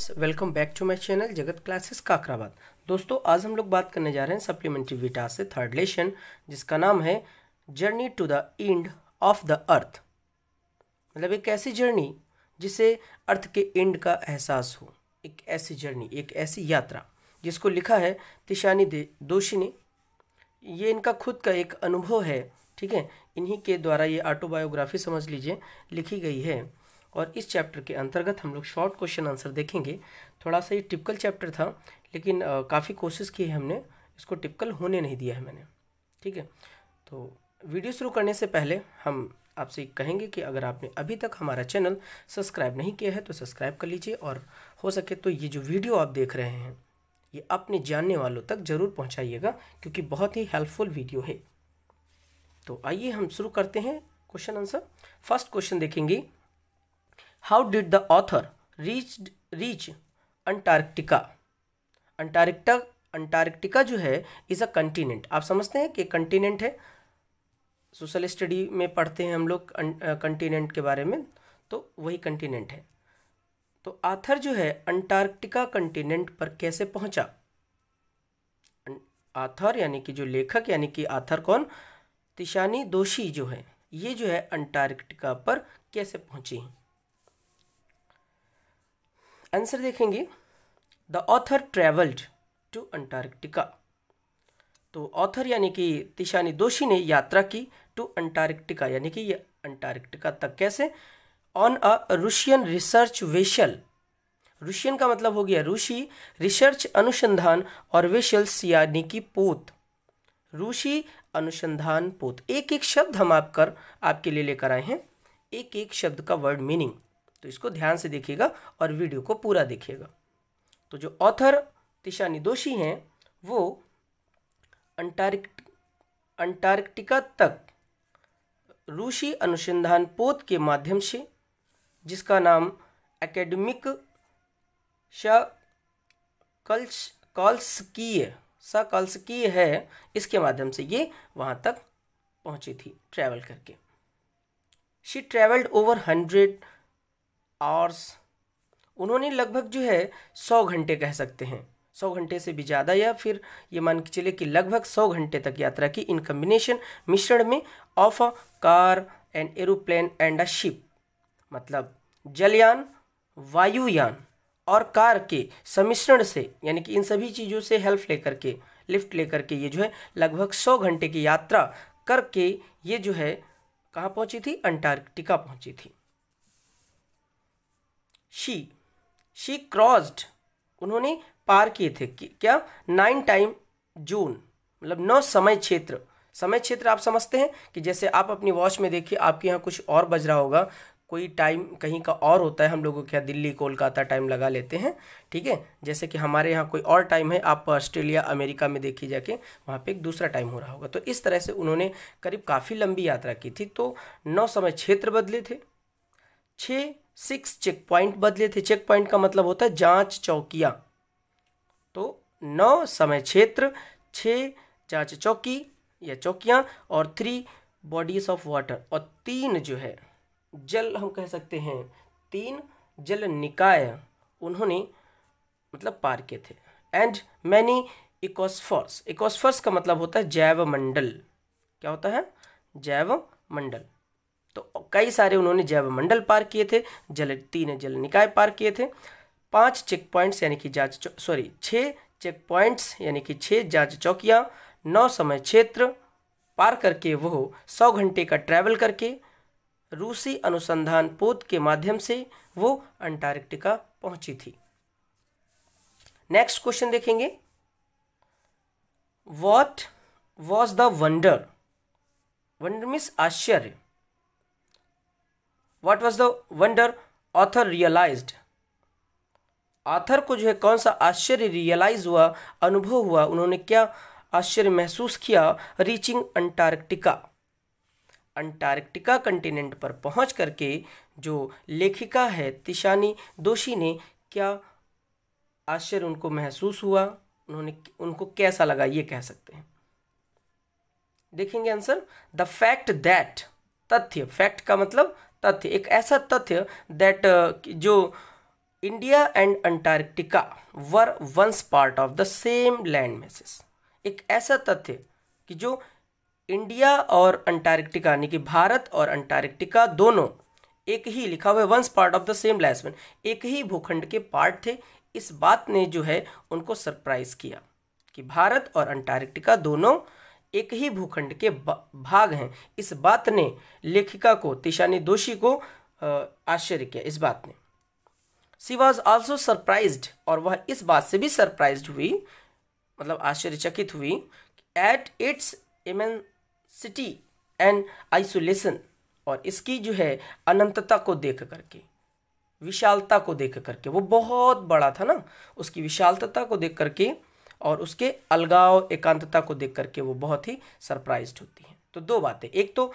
friends welcome back to my channel Jagat classes Kakrabad दोस्तों आज हम लोग बात करने जा रहे हैं सप्लीमेंट्री विटा से थर्ड लेशन जिसका नाम है journey to the end of the earth मतलब एक ऐसी जर्नी जिसे अर्थ के एंड का एहसास हो एक ऐसी जर्नी एक ऐसी यात्रा जिसको लिखा है तिशानी दे दोषी ने ये इनका खुद का एक अनुभव है ठीक है इन्हीं के द्वारा ये ऑटोबायोग्राफी समझ लीजिए लिखी गई है और इस चैप्टर के अंतर्गत हम लोग शॉर्ट क्वेश्चन आंसर देखेंगे थोड़ा सा ये टिपिकल चैप्टर था लेकिन काफ़ी कोशिश की है हमने इसको टिपिकल होने नहीं दिया है मैंने ठीक है तो वीडियो शुरू करने से पहले हम आपसे कहेंगे कि अगर आपने अभी तक हमारा चैनल सब्सक्राइब नहीं किया है तो सब्सक्राइब कर लीजिए और हो सके तो ये जो वीडियो आप देख रहे हैं ये अपने जानने वालों तक ज़रूर पहुंचाइएगा क्योंकि बहुत ही हेल्पफुल वीडियो है तो आइए हम शुरू करते हैं क्वेश्चन आंसर फर्स्ट क्वेश्चन देखेंगे how did the author reach reach Antarctica Antarcta Antarctica जो है इज़ अ कंटिनेंट आप समझते हैं कि कंटिनेंट है सोशल स्टडी में पढ़ते हैं हम लोग कंटिनेंट अं, के बारे में तो वही कंटिनेंट है तो आथर जो है अंटार्कटिका कंटिनेंट पर कैसे पहुंचा आथर यानी कि जो लेखक यानी कि आथर कौन तिशानी दोषी जो है ये जो है अंटार्कटिका पर कैसे पहुंची आंसर देखेंगे the author travelled to Antarctica तो ऑथर यानी कि तिशानी दोषी ने यात्रा की टू अंटार्कटिका यानी कि ये अंटार्कटिका तक कैसे on a Russian research vessel Russian का मतलब हो गया रूसी रिसर्च अनुसंधान और वेशल्स यानी कि पोत रूसी अनुसंधान पोत एक एक शब्द हम आप कर आपके लिए लेकर आए हैं एक एक शब्द का वर्ड मीनिंग तो इसको ध्यान से देखिएगा और वीडियो को पूरा देखिएगा तो जो ऑथर तिशा निदोषी हैं वो अंटार्कट अंटार्कटिका तक रूसी अनुसंधान पोत के माध्यम से जिसका नाम एकेडमिक कल्स कॉल्सकीय सकॉल्सकीय है इसके माध्यम से ये वहाँ तक पहुँची थी ट्रैवल करके she travelled over hundred hours उन्होंने लगभग जो है सौ घंटे कह सकते हैं सौ घंटे से भी ज़्यादा या फिर ये मान के चले कि लगभग सौ घंटे तक यात्रा की इन कम्बिनेशन मिश्रण में of a car and aeroplane and a ship मतलब जलयान वायुयान और कार के सम्मिश्रण से यानी कि इन सभी चीज़ों से हेल्प लेकर के लिफ्ट लेकर के ये जो है लगभग सौ घंटे की यात्रा करके ये जो है कहाँ पहुँची थी अंटार्कटिका पहुँची थी शी शी क्रॉस्ड उन्होंने पार किए थे कि क्या नाइन टाइम जोन मतलब नौ समय क्षेत्र समय क्षेत्र आप समझते हैं कि जैसे आप अपनी वॉच में देखिए आपके यहाँ कुछ और बज रहा होगा कोई टाइम कहीं का और होता है हम लोगों के यहाँ दिल्ली कोलकाता टाइम लगा लेते हैं ठीक है जैसे कि हमारे यहाँ कोई और टाइम है आप ऑस्ट्रेलिया अमेरिका में देखिए जाके वहाँ पे एक दूसरा टाइम हो रहा होगा तो इस तरह से उन्होंने करीब काफ़ी लंबी यात्रा की थी तो नौ समय क्षेत्र बदले थे छः सिक्स चेक पॉइंट बदले थे चेक पॉइंट का मतलब होता है जांच चौकियां तो नौ समय क्षेत्र छः जांच चौकी या चौकियां और थ्री बॉडीज ऑफ वाटर और तीन जो है जल हम कह सकते हैं तीन जल निकाय उन्होंने मतलब पार किए थे एंड मैनी इकोस्फर्स इकोस्फर्स का मतलब होता है जैव मंडल क्या होता है जैव मंडल तो कई सारे उन्होंने जैव मंडल पार किए थे जल तीन जल निकाय पार किए थे पांच चेक पॉइंट्स यानी कि जांच सॉरी छः चेक पॉइंट्स यानी कि छः जांच चौकियाँ नौ समय क्षेत्र पार करके वह सौ घंटे का ट्रैवल करके रूसी अनुसंधान पोत के माध्यम से वो अंटार्कटिका पहुंची थी नेक्स्ट क्वेश्चन देखेंगे what was the wonder wonder मिस आश्चर्य what was the wonder author realised author को जो है कौन सा आश्चर्य रियलाइज हुआ अनुभव हुआ उन्होंने क्या आश्चर्य महसूस किया रीचिंग अंटार्कटिका अंटार्कटिका कंटिनेंट पर पहुंच करके जो लेखिका है तिशानी दोषी ने क्या आश्चर्य उनको महसूस हुआ उन्होंने उनको कैसा लगा ये कह सकते हैं देखेंगे आंसर द फैक्ट दैट तथ्य फैक्ट का मतलब तथ्य एक ऐसा तथ्य दैट uh, जो India and Antarctica were once part of the same land masses एक ऐसा तथ्य कि जो इंडिया और अंटार्कटिका यानी कि भारत और अंटार्कटिका दोनों एक ही लिखा हुआ है once part of the same लैसमैन एक ही भूखंड के पार्ट थे इस बात ने जो है उनको सरप्राइज किया कि भारत और अंटार्कटिका दोनों एक ही भूखंड के भाग हैं इस बात ने लेखिका को तिशानी दोषी को आश्चर्य किया इस बात ने सी वॉज ऑल्सो सरप्राइज और वह इस बात से भी सरप्राइज हुई मतलब आश्चर्यचकित हुई at its city and isolation और इसकी जो है अनंतता को देख करके विशालता को देख करके वो बहुत बड़ा था ना उसकी विशालता को देख करके और उसके अलगाव एकांतता को देख करके वो बहुत ही सरप्राइज होती हैं तो दो बातें एक तो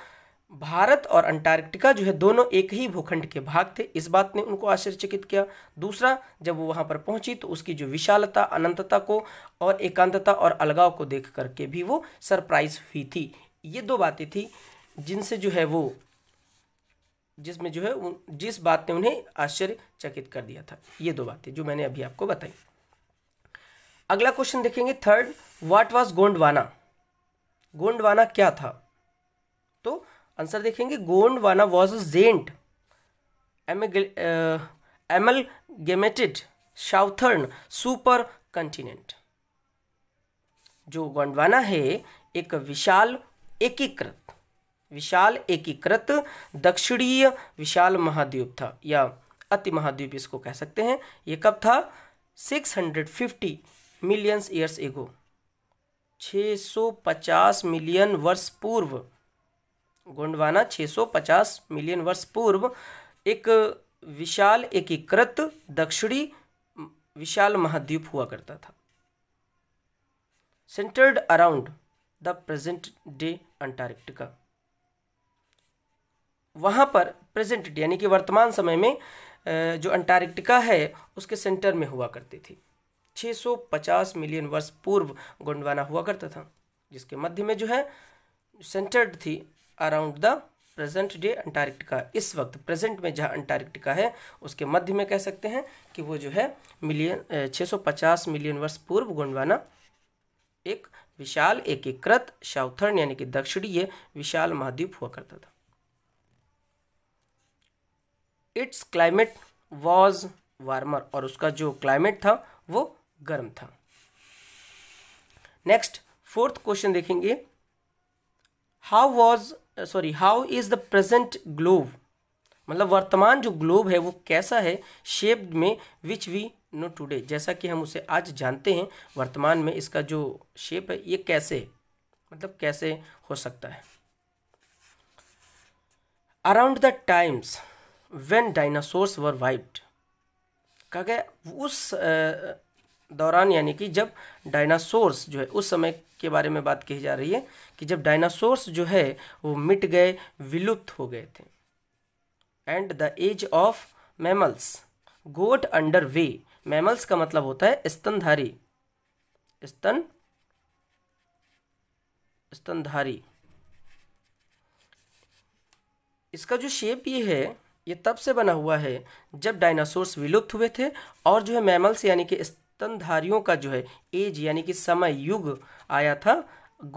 भारत और अंटार्कटिका जो है दोनों एक ही भूखंड के भाग थे इस बात ने उनको आश्चर्यचकित किया दूसरा जब वो वहाँ पर पहुँची तो उसकी जो विशालता अनंतता को और एकांतता और अलगाव को देख करके भी वो सरप्राइज हुई थी ये दो बातें थी जिनसे जो है वो जिसमें जो है जिस बात ने उन्हें आश्चर्यचकित कर दिया था ये दो बातें जो मैंने अभी आपको बताई अगला क्वेश्चन देखेंगे third what was Gondwana Gondwana क्या था तो आंसर देखेंगे Gondwana was a giant amalgamated southern super continent जो गोंडवाना है एक विशाल एकीकृत विशाल एकीकृत दक्षिणीय विशाल महाद्वीप था या अति महाद्वीप इसको कह सकते हैं ये कब था 650 मिलियंस ईयर्स एगो 650 मिलियन वर्ष पूर्व गोंडवाना 650 मिलियन वर्ष पूर्व एक विशाल एकीकृत दक्षिणी विशाल महाद्वीप हुआ करता था centred around the present day Antarctica वहाँ पर प्रेजेंट डे यानी कि वर्तमान समय में जो अंटार्कटिका है उसके सेंटर में हुआ करती थी 650 मिलियन वर्ष पूर्व गोंडवाना हुआ करता था जिसके मध्य में जो है सेंटर्ड थी around the present day Antarctica इस वक्त प्रेजेंट में जहाँ अंटार्कटिका है उसके मध्य में कह सकते हैं कि वो जो है मिलियन 650 मिलियन वर्ष पूर्व गोंडवाना एक विशाल एकीकृत साउथर्न यानी कि दक्षिणीय विशाल महाद्वीप हुआ करता था इट्स क्लाइमेट वॉज वार्मर और उसका जो क्लाइमेट था वो गर्म था नेक्स्ट फोर्थ क्वेश्चन देखेंगे how was sorry how is the present globe मतलब वर्तमान जो ग्लोब है वो कैसा है शेप्ड में विच वी नो टूडे जैसा कि हम उसे आज जानते हैं वर्तमान में इसका जो शेप है ये कैसे मतलब कैसे हो सकता है around the times when dinosaurs were wiped कह गया उस दौरान यानी कि जब डायनासोर्स जो है उस समय के बारे में बात कही जा रही है कि जब डायनासोर्स जो है वो मिट गए विलुप्त हो गए थे and the age of mammals got under way mammals का मतलब होता है स्तनधारी स्तन स्तनधारी इसका जो शेप ये है ये तब से बना हुआ है जब डायनासोर्स विलुप्त हुए थे और जो है मैमल्स यानी कि स्तनधारियों का जो है एज यानी कि समय युग आया था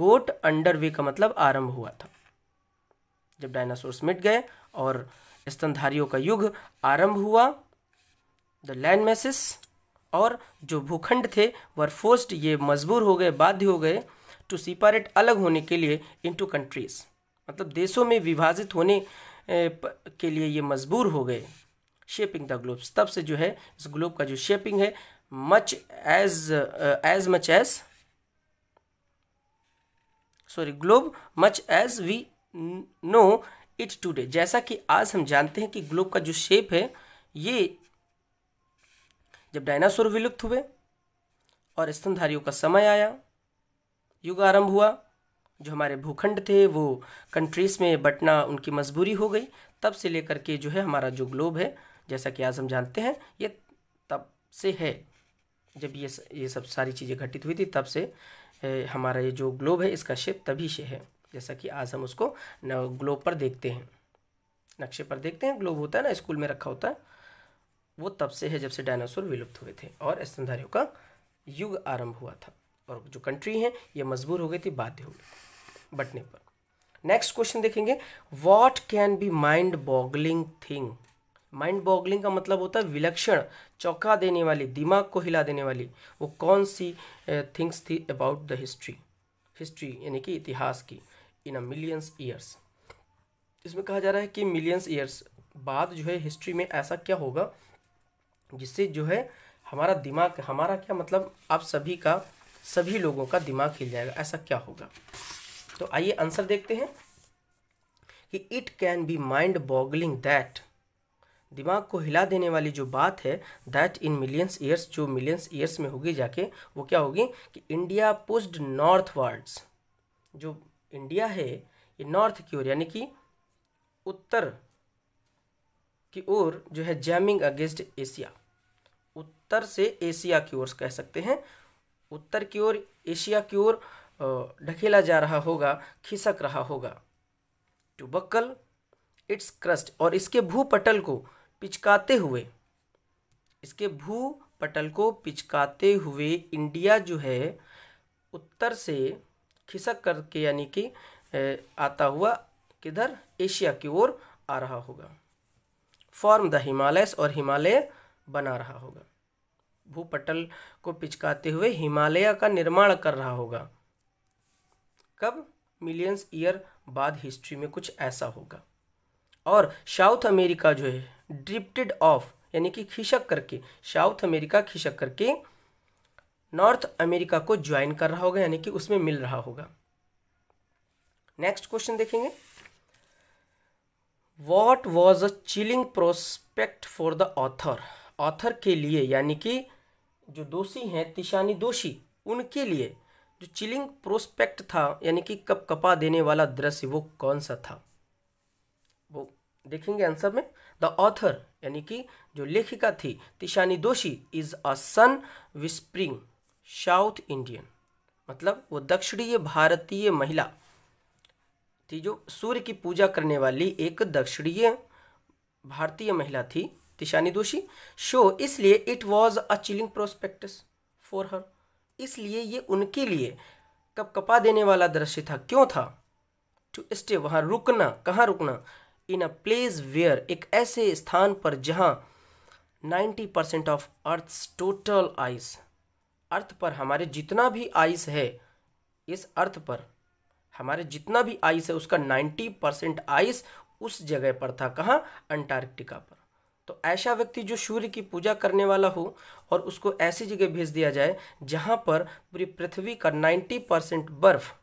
गोट अंडरवे का मतलब आरंभ हुआ था जब डायनासोर्स मिट गए और स्तनधारियों का युग आरंभ हुआ द लैंड मैसेस और जो भूखंड थे वर फोर्स्ड ये मजबूर हो गए बाध्य हो गए टू सिपारेट अलग होने के लिए इनटू कंट्रीज मतलब देशों में विभाजित होने के लिए ये मजबूर हो गए शेपिंग द ग्लोब्स तब से जो है इस ग्लोब का जो शेपिंग है much as uh, as much as sorry globe much as we know it today जैसा कि आज हम जानते हैं कि ग्लोब का जो शेप है ये जब डायनासोर विलुप्त हुए और स्तनधारियों का समय आया युग आरंभ हुआ जो हमारे भूखंड थे वो कंट्रीज़ में बंटना उनकी मजबूरी हो गई तब से लेकर के जो है हमारा जो ग्लोब है जैसा कि आज हम जानते हैं ये तब से है जब ये ये सब सारी चीज़ें घटित हुई थी तब से हमारा ये जो ग्लोब है इसका शेप तभी से है जैसा कि आज हम उसको ग्लोब पर देखते हैं नक्शे पर देखते हैं ग्लोब होता है ना स्कूल में रखा होता है वो तब से है जब से डायनासोर विलुप्त हुए थे और स्तनधारियों का युग आरंभ हुआ था और जो कंट्री है ये मजबूर हो गई थी बाध्य हो गई बटने पर नेक्स्ट क्वेश्चन देखेंगे what can be mind boggling thing mind boggling का मतलब होता है विलक्षण चौंका देने वाली दिमाग को हिला देने वाली वो कौन सी थिंग्स थी अबाउट द हिस्ट्री हिस्ट्री यानी कि इतिहास की इन अ मिलियंस ईयर्स इसमें कहा जा रहा है कि मिलियंस ईयर्स बाद जो है हिस्ट्री में ऐसा क्या होगा जिससे जो है हमारा दिमाग हमारा क्या मतलब आप सभी का सभी लोगों का दिमाग हिल जाएगा ऐसा क्या होगा तो आइए आंसर देखते हैं कि it can be mind boggling that दिमाग को हिला देने वाली जो बात है दैट इन मिलियंस ईयर्स जो मिलियंस ईयर्स में होगी जाके वो क्या होगी कि इंडिया पुस्ड नॉर्थ वार्ड्स जो इंडिया है ये नॉर्थ की ओर यानी कि उत्तर की ओर जो है जैमिंग अगेंस्ट एशिया उत्तर से एशिया की ओर कह सकते हैं उत्तर की ओर एशिया की ओर ढकेला जा रहा होगा खिसक रहा होगा टू बक्कल इट्स क्रस्ट और इसके भूपटल को पिचकाते हुए इसके भू पटल को पिचकाते हुए इंडिया जो है उत्तर से खिसक करके यानी कि आता हुआ किधर एशिया की ओर आ रहा होगा फॉर्म द हिमालयस और हिमालय बना रहा होगा भूपटल को पिचकाते हुए हिमालय का निर्माण कर रहा होगा कब मिलियंस ईयर बाद हिस्ट्री में कुछ ऐसा होगा और साउथ अमेरिका जो है ड्रिप्टेड ऑफ यानी कि खिसक करके साउथ अमेरिका खिसक करके नॉर्थ अमेरिका को ज्वाइन कर रहा होगा यानी कि उसमें मिल रहा होगा नेक्स्ट क्वेश्चन देखेंगे what was a chilling prospect for the author author के लिए यानी कि जो दोषी हैं तिशानी दोषी उनके लिए जो चिलिंग प्रोस्पेक्ट था यानी कि कप कपा देने वाला दृश्य वो कौन सा था वो देखेंगे आंसर में द ऑथर यानी कि जो लेखिका थी Tishani Doshi is a sun worshipping South Indian मतलब वो दक्षिणीय भारतीय महिला थी जो सूर्य की पूजा करने वाली एक दक्षिणीय भारतीय महिला थी तिशानी दोषी शो इसलिए it was a chilling prospectus for her इसलिए ये उनके लिए कप कपा देने वाला दृश्य था क्यों था टू स्टे वहाँ रुकना कहाँ रुकना इन अ प्लेस वेयर एक ऐसे स्थान पर जहाँ 90 percent of earth's total ice earth पर हमारे जितना भी आइस है इस अर्थ पर हमारे जितना भी आइस है उसका 90 परसेंट आइस उस जगह पर था कहाँ अंटार्कटिका पर तो ऐसा व्यक्ति जो सूर्य की पूजा करने वाला हो और उसको ऐसी जगह भेज दिया जाए जहाँ पर पूरी पृथ्वी का 90 परसेंट बर्फ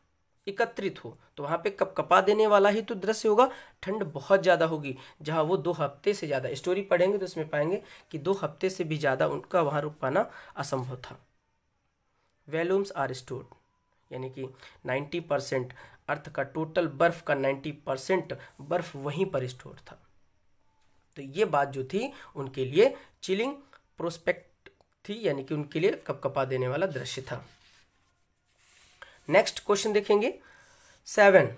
एकत्रित हो तो वहाँ पे कप कपा देने वाला ही तो दृश्य होगा ठंड बहुत ज़्यादा होगी जहाँ वो दो हफ्ते से ज़्यादा स्टोरी पढ़ेंगे तो इसमें पाएंगे कि दो हफ्ते से भी ज़्यादा उनका वहाँ रुक पाना असंभव था वैल्यूम्स आर स्टोर्ड यानी कि 90 परसेंट अर्थ का टोटल बर्फ का 90 परसेंट बर्फ वहीं पर स्टोर था तो ये बात जो थी उनके लिए चिलिंग प्रोस्पेक्ट थी यानी कि उनके लिए कपकपा देने वाला दृश्य था नेक्स्ट क्वेश्चन देखेंगे seven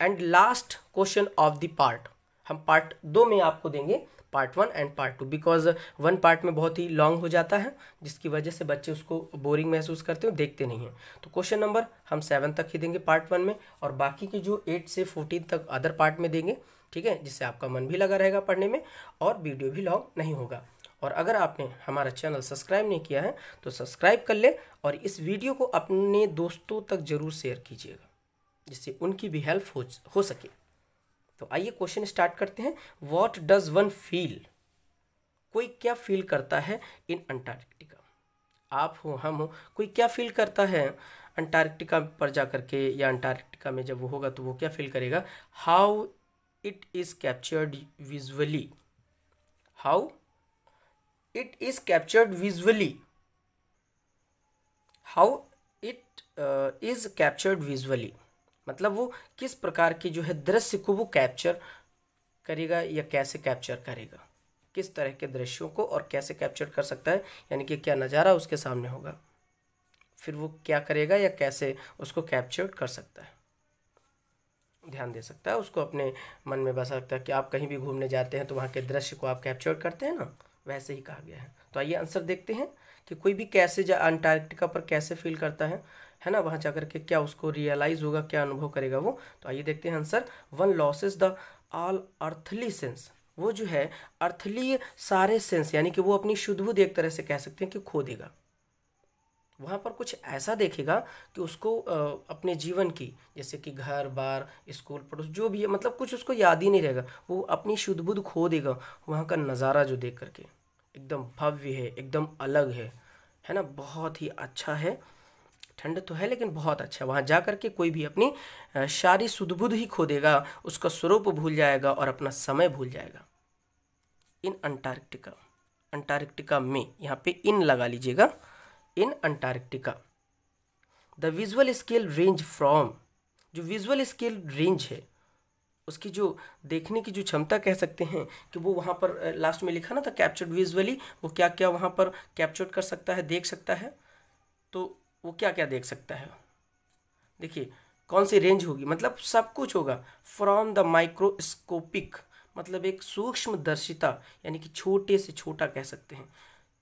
and last question of the part हम पार्ट दो में आपको देंगे part one and part two because one part में बहुत ही लॉन्ग हो जाता है जिसकी वजह से बच्चे उसको बोरिंग महसूस करते हैं देखते नहीं हैं तो क्वेश्चन नंबर हम सेवन तक ही देंगे पार्ट वन में और बाकी के जो एट से फोर्टीन तक अदर पार्ट में देंगे ठीक है जिससे आपका मन भी लगा रहेगा पढ़ने में और वीडियो भी लॉन्ग नहीं होगा और अगर आपने हमारा चैनल सब्सक्राइब नहीं किया है तो सब्सक्राइब कर ले और इस वीडियो को अपने दोस्तों तक ज़रूर शेयर कीजिएगा जिससे उनकी भी हेल्प हो हो सके तो आइए क्वेश्चन स्टार्ट करते हैं वॉट डज वन फील कोई क्या फील करता है इन अंटार्कटिका आप हो हम हो कोई क्या फील करता है अंटार्कटिका पर जा कर के या अंटार्कटिका में जब वो होगा तो वो क्या फील करेगा how it is captured visually how it is captured visually how it is captured visually मतलब वो किस प्रकार की जो है दृश्य को वो कैप्चर करेगा या कैसे कैप्चर करेगा किस तरह के दृश्यों को और कैसे कैप्चर कर सकता है यानी कि क्या नज़ारा उसके सामने होगा फिर वो क्या करेगा या कैसे उसको कैप्चर कर सकता है ध्यान दे सकता है उसको अपने मन में बसा सकता है कि आप कहीं भी घूमने जाते हैं तो वहाँ के दृश्य को आप कैप्चर करते हैं ना वैसे ही कहा गया है तो आइए आंसर देखते हैं कि कोई भी कैसे जा अंटार्कटिका पर कैसे फील करता है है ना वहाँ जाकर के क्या उसको रियलाइज होगा क्या अनुभव करेगा वो तो आइए देखते हैं answer one loss is the all earthly sense वो जो है अर्थली सारे सेंस यानी कि वो अपनी शुद्धबुद्धि एक तरह से कह सकते हैं कि खो देगा वहाँ पर कुछ ऐसा देखेगा कि उसको अपने जीवन की जैसे कि घर बार स्कूल पड़ोस जो भी है मतलब कुछ उसको याद ही नहीं रहेगा वो अपनी शुद्ध बुद्ध खो देगा वहाँ का नज़ारा जो देख करके एकदम भव्य है एकदम अलग है है ना बहुत ही अच्छा है ठंड तो है लेकिन बहुत अच्छा वहाँ जा कर के कोई भी अपनी शारी सुदबुद ही खो देगा उसका स्वरूप भूल जाएगा और अपना समय भूल जाएगा इन अंटार्कटिका अंटार्कटिका में यहाँ पे इन लगा लीजिएगा in Antarctica the visual scale range from जो विजुअल स्केल रेंज है उसकी जो देखने की जो क्षमता कह सकते हैं कि वो वहाँ पर लास्ट में लिखा ना था कैप्चर्ड विजुअली वो क्या क्या वहाँ पर कैप्चर्ड कर सकता है देख सकता है तो वो क्या क्या देख सकता है देखिए कौन सी रेंज होगी मतलब सब कुछ होगा फ्रॉम द माइक्रोस्कोपिक मतलब एक सूक्ष्म दर्शिता यानी कि छोटे से छोटा कह सकते हैं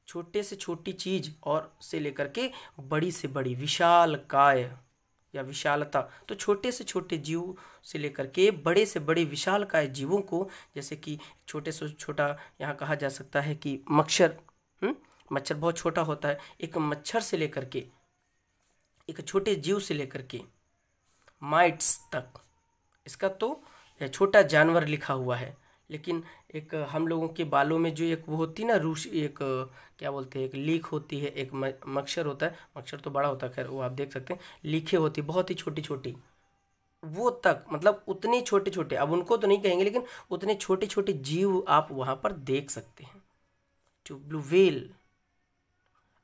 छोटे से छोटी चीज और से लेकर के बड़ी से बड़ी विशाल काय या विशालता तो छोटे से छोटे जीव से लेकर के बड़े से बड़े विशाल काय जीवों को जैसे कि छोटे से छोटा यहाँ कहा जा सकता है कि मच्छर हम्म, मच्छर बहुत छोटा होता है एक मच्छर से लेकर के एक छोटे जीव से लेकर के माइट्स तक इसका तो छोटा जानवर लिखा हुआ है लेकिन एक हम लोगों के बालों में जो एक वो होती है ना रूस एक क्या बोलते हैं एक लीक होती है एक मच्छर होता है मच्छर तो बड़ा होता है खैर वो आप देख सकते हैं लीखे होती बहुत ही छोटी छोटी वो तक मतलब उतने छोटे छोटे अब उनको तो नहीं कहेंगे लेकिन उतने छोटे छोटे जीव आप वहाँ पर देख सकते हैं ब्लू वेल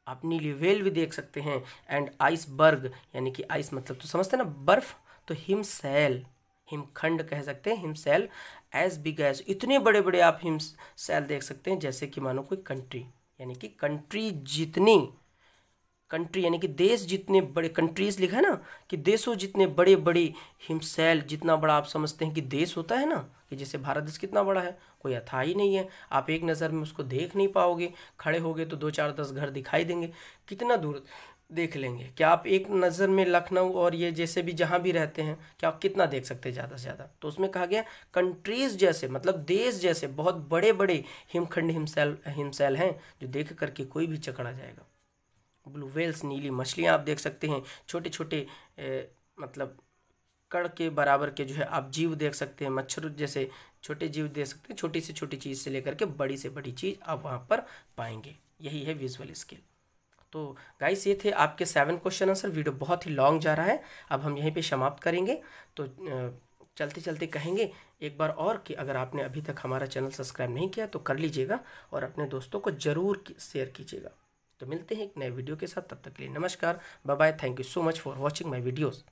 आप नीली वेल भी देख सकते हैं एंड आइसबर्ग यानी कि आइस मतलब तो समझते हैं ना बर्फ़ तो हिम सेल हिमखंड कह सकते हैं हिमसेल एज बिग एज इतने बड़े बड़े आप हिम सेल देख सकते हैं जैसे कि मानो कोई कंट्री यानी कि कंट्री जितनी कंट्री यानी कि देश जितने बड़े कंट्रीज लिखा है ना कि देशों जितने बड़े बड़े हिमसेल जितना बड़ा आप समझते हैं कि देश होता है ना कि जैसे भारत देश कितना बड़ा है कोई अथा ही नहीं है आप एक नज़र में उसको देख नहीं पाओगे खड़े हो गए तो दो चार दस घर दिखाई देंगे कितना दूर देख लेंगे क्या आप एक नज़र में लखनऊ और ये जैसे भी जहाँ भी रहते हैं क्या आप कितना देख सकते हैं ज़्यादा से ज़्यादा तो उसमें कहा गया कंट्रीज़ जैसे मतलब देश जैसे बहुत बड़े बड़े हिमखंड हिमसेल हिमसेल हैं जो देख करके कोई भी चकड़ा जाएगा ब्लू वेल्स नीली मछलियाँ आप देख सकते हैं छोटे छोटे मतलब कड़ के बराबर के जो है आप जीव देख सकते हैं मच्छर जैसे छोटे जीव देख सकते हैं छोटी से छोटी चीज़ से लेकर के बड़ी से बड़ी चीज़ आप वहाँ पर पाएंगे यही है विजुअल स्किल तो गाइस ये थे आपके सेवन क्वेश्चन आंसर वीडियो बहुत ही लॉन्ग जा रहा है अब हम यहीं पे समाप्त करेंगे तो चलते चलते कहेंगे एक बार और कि अगर आपने अभी तक हमारा चैनल सब्सक्राइब नहीं किया तो कर लीजिएगा और अपने दोस्तों को ज़रूर शेयर कीजिएगा तो मिलते हैं एक नए वीडियो के साथ तब तक के लिए नमस्कार bye bye thank you so much for watching my videos